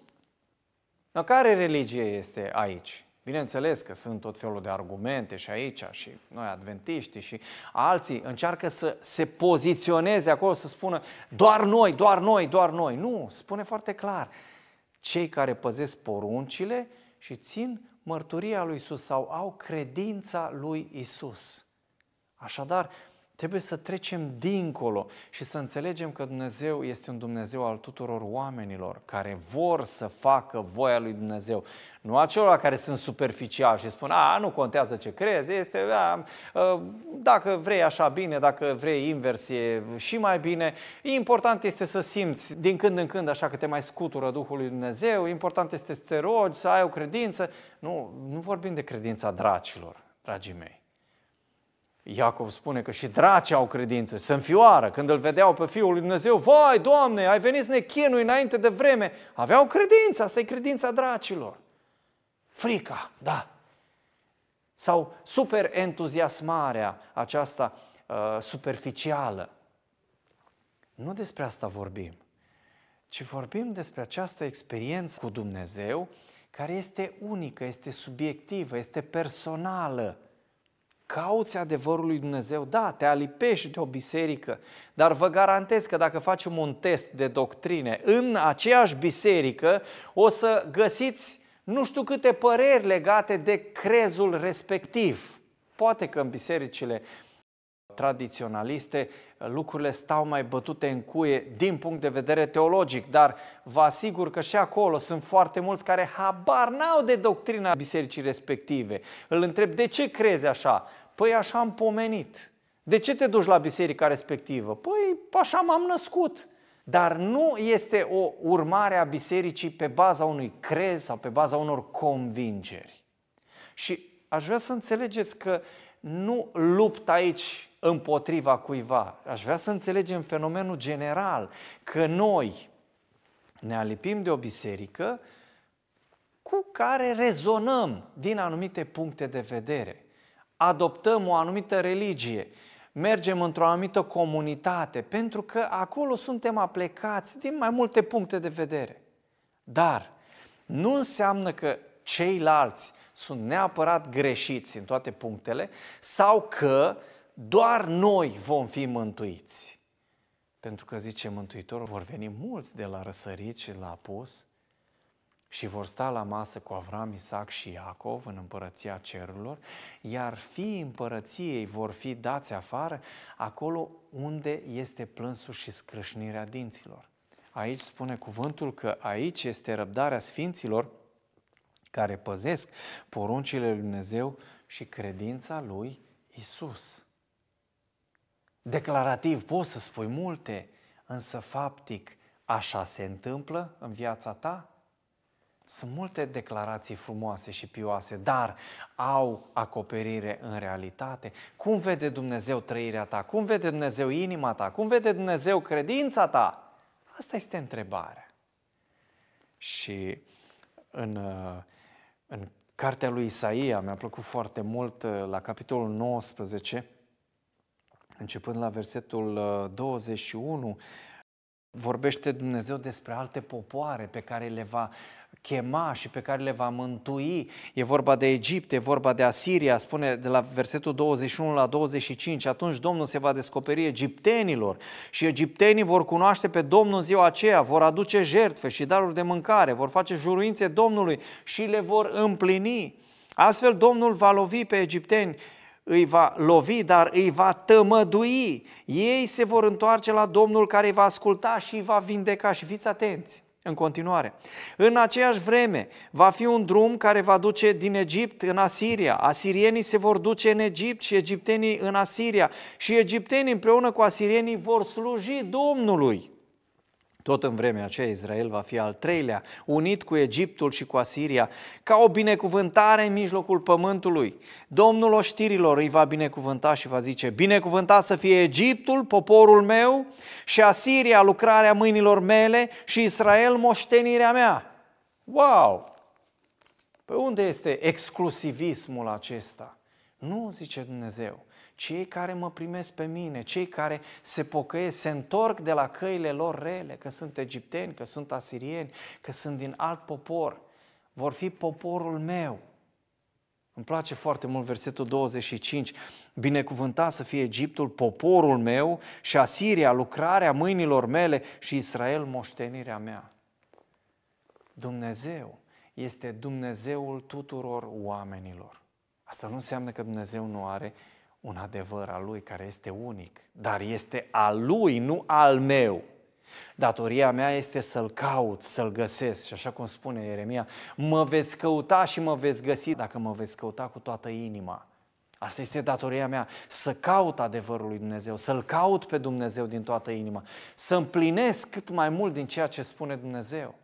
Dar care religie este aici? Bineînțeles că sunt tot felul de argumente și aici și noi adventiști și alții încearcă să se poziționeze acolo, să spună doar noi, doar noi, doar noi. Nu, spune foarte clar cei care păzesc poruncile și țin mărturia lui Isus sau au credința lui Isus. Așadar, Trebuie să trecem dincolo și să înțelegem că Dumnezeu este un Dumnezeu al tuturor oamenilor care vor să facă voia lui Dumnezeu. Nu acelora care sunt superficiali și spun, a, nu contează ce crezi, este, a, a, dacă vrei așa bine, dacă vrei invers e și mai bine. Important este să simți din când în când așa că te mai scutură Duhul lui Dumnezeu, important este să te rogi, să ai o credință. Nu, nu vorbim de credința dracilor, dragii mei Iacov spune că și dracii au credință, Sunt fioară. când îl vedeau pe Fiul lui Dumnezeu, voi, Doamne, ai venit să ne chinui înainte de vreme. Aveau credință, asta e credința dracilor. Frica, da. Sau super entuziasmarea aceasta uh, superficială. Nu despre asta vorbim, ci vorbim despre această experiență cu Dumnezeu care este unică, este subiectivă, este personală Cauți adevărul lui Dumnezeu, da, te alipești de o biserică, dar vă garantez că dacă facem un test de doctrine în aceeași biserică, o să găsiți nu știu câte păreri legate de crezul respectiv. Poate că în bisericile tradiționaliste, lucrurile stau mai bătute în cuie din punct de vedere teologic, dar vă asigur că și acolo sunt foarte mulți care habar n-au de doctrina bisericii respective. Îl întreb, de ce crezi așa? Păi așa am pomenit. De ce te duci la biserica respectivă? Păi așa m-am născut. Dar nu este o urmare a bisericii pe baza unui crez sau pe baza unor convingeri. Și aș vrea să înțelegeți că nu lupt aici împotriva cuiva. Aș vrea să înțelegem fenomenul general, că noi ne alipim de o biserică cu care rezonăm din anumite puncte de vedere. Adoptăm o anumită religie, mergem într-o anumită comunitate, pentru că acolo suntem aplecați din mai multe puncte de vedere. Dar nu înseamnă că ceilalți sunt neapărat greșiți în toate punctele sau că uh, doar noi vom fi mântuiți. Pentru că, zice Mântuitorul, vor veni mulți de la răsărit și la apus și vor sta la masă cu Avram, Isaac și Iacov în împărăția cerurilor, iar fiii împărăției vor fi dați afară acolo unde este plânsul și scrâșnirea dinților. Aici spune cuvântul că aici este răbdarea sfinților care păzesc poruncile lui Dumnezeu și credința lui Isus declarativ poți să spui multe, însă faptic așa se întâmplă în viața ta? Sunt multe declarații frumoase și pioase, dar au acoperire în realitate. Cum vede Dumnezeu trăirea ta? Cum vede Dumnezeu inima ta? Cum vede Dumnezeu credința ta? Asta este întrebarea. Și în, uh, în cartea lui Isaia mi-a plăcut foarte mult uh, la capitolul 19, începând la versetul 21, uh, vorbește Dumnezeu despre alte popoare pe care le va chema și pe care le va mântui. E vorba de Egipt, e vorba de Asiria, spune de la versetul 21 la 25, atunci Domnul se va descoperi egiptenilor și egiptenii vor cunoaște pe Domnul ziua aceea, vor aduce jertfe și daruri de mâncare, vor face juruințe Domnului și le vor împlini. Astfel Domnul va lovi pe egipteni îi va lovi, dar îi va tămădui. Ei se vor întoarce la Domnul care îi va asculta și îi va vindeca. Și fiți atenți în continuare. În aceeași vreme va fi un drum care va duce din Egipt în Asiria. Asirienii se vor duce în Egipt și egiptenii în Asiria. Și egiptenii împreună cu asirienii vor sluji Domnului. Tot în vremea aceea, Israel va fi al treilea, unit cu Egiptul și cu Asiria, ca o binecuvântare în mijlocul pământului. Domnul oștirilor îi va binecuvânta și va zice, binecuvântat să fie Egiptul, poporul meu, și Asiria, lucrarea mâinilor mele, și Israel, moștenirea mea. Wow! Pe unde este exclusivismul acesta? Nu, zice Dumnezeu, cei care mă primesc pe mine, cei care se pocăiesc, se întorc de la căile lor rele, că sunt egipteni, că sunt asirieni, că sunt din alt popor, vor fi poporul meu. Îmi place foarte mult versetul 25. Binecuvântat să fie Egiptul, poporul meu, și Asiria, lucrarea mâinilor mele, și Israel, moștenirea mea. Dumnezeu este Dumnezeul tuturor oamenilor. Asta nu înseamnă că Dumnezeu nu are un adevăr al lui care este unic, dar este al lui, nu al meu. Datoria mea este să-l caut, să-l găsesc. Și așa cum spune Ieremia, mă veți căuta și mă veți găsi dacă mă veți căuta cu toată inima. Asta este datoria mea, să caut adevărul lui Dumnezeu, să-L caut pe Dumnezeu din toată inima, să împlinesc cât mai mult din ceea ce spune Dumnezeu.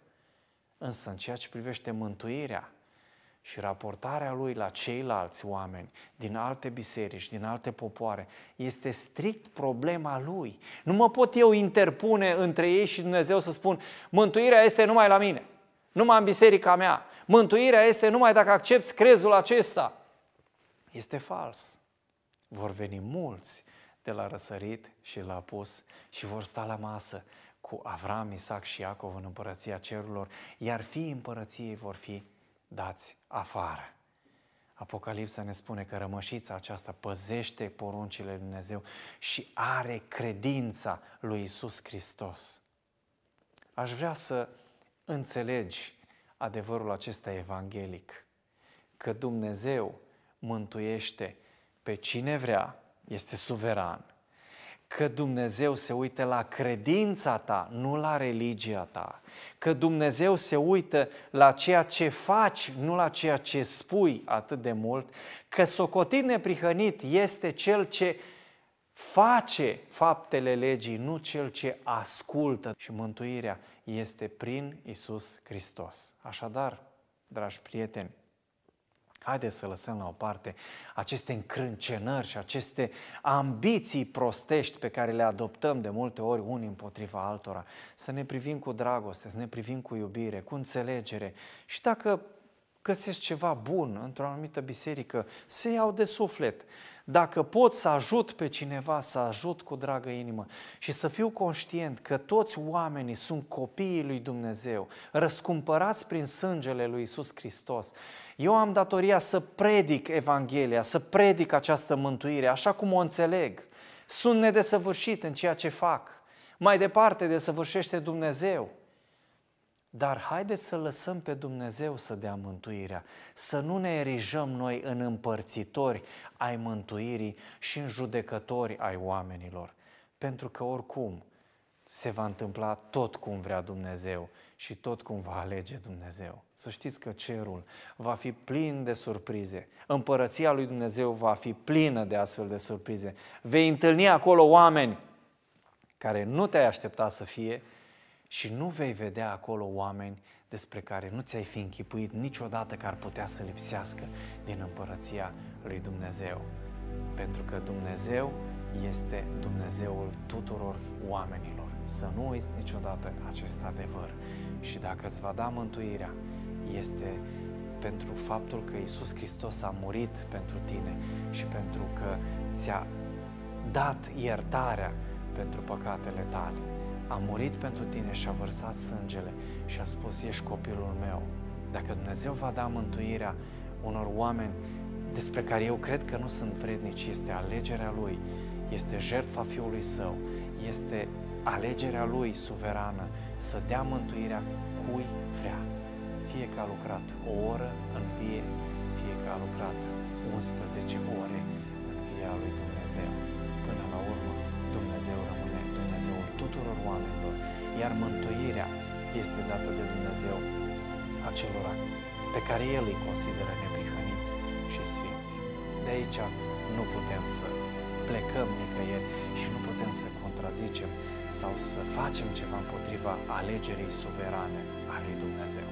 Însă în ceea ce privește mântuirea, și raportarea lui la ceilalți oameni din alte biserici, din alte popoare, este strict problema lui. Nu mă pot eu interpune între ei și Dumnezeu să spun, mântuirea este numai la mine, numai în biserica mea, mântuirea este numai dacă accepti crezul acesta. Este fals. Vor veni mulți de la răsărit și la apus și vor sta la masă cu Avram, Isaac și Iacov în împărăția cerurilor, iar fiii împărăției vor fi dați afară. Apocalipsa ne spune că rămășița aceasta păzește poruncile lui Dumnezeu și are credința lui Isus Hristos. Aș vrea să înțelegi adevărul acesta evanghelic, că Dumnezeu mântuiește pe cine vrea, este suveran, că Dumnezeu se uită la credința ta, nu la religia ta. Că Dumnezeu se uită la ceea ce faci, nu la ceea ce spui atât de mult. Că socotit neprihănit este cel ce face faptele legii, nu cel ce ascultă. Și mântuirea este prin Isus Hristos. Așadar, dragi prieteni, Haideți să lăsăm la o parte aceste încrâncenări și aceste ambiții prostești pe care le adoptăm de multe ori unii împotriva altora. Să ne privim cu dragoste, să ne privim cu iubire, cu înțelegere și dacă găsesc ceva bun într-o anumită biserică, se iau de suflet. Dacă pot să ajut pe cineva, să ajut cu dragă inimă și să fiu conștient că toți oamenii sunt copiii lui Dumnezeu, răscumpărați prin sângele lui Isus Hristos, eu am datoria să predic Evanghelia, să predic această mântuire așa cum o înțeleg. Sunt nedesăvârșit în ceea ce fac. Mai departe desăvârșește Dumnezeu. Dar haideți să lăsăm pe Dumnezeu să dea mântuirea, să nu ne erijăm noi în împărțitori ai mântuirii și în judecători ai oamenilor. Pentru că oricum se va întâmpla tot cum vrea Dumnezeu și tot cum va alege Dumnezeu. Să știți că cerul va fi plin de surprize. Împărăția lui Dumnezeu va fi plină de astfel de surprize. Vei întâlni acolo oameni care nu te-ai aștepta să fie, și nu vei vedea acolo oameni despre care nu ți-ai fi închipuit niciodată că ar putea să lipsească din împărăția lui Dumnezeu. Pentru că Dumnezeu este Dumnezeul tuturor oamenilor. Să nu uiți niciodată acest adevăr. Și dacă îți va da mântuirea, este pentru faptul că Isus Hristos a murit pentru tine și pentru că ți-a dat iertarea pentru păcatele tale a murit pentru tine și a vărsat sângele și a spus, ești copilul meu. Dacă Dumnezeu va da mântuirea unor oameni despre care eu cred că nu sunt vrednici, este alegerea Lui, este jertfa Fiului Său, este alegerea Lui suverană să dea mântuirea cui vrea. Fie că a lucrat o oră în vie, fie că a lucrat 11 ore în via lui Dumnezeu. Până la urmă, Dumnezeu rămâne. Dumnezeul tuturor oamenilor, iar mântuirea este dată de Dumnezeu acelora pe care El îi consideră neprihăniți și sfinți. De aici nu putem să plecăm nicăieri și nu putem să contrazicem sau să facem ceva împotriva alegerii suverane a lui Dumnezeu.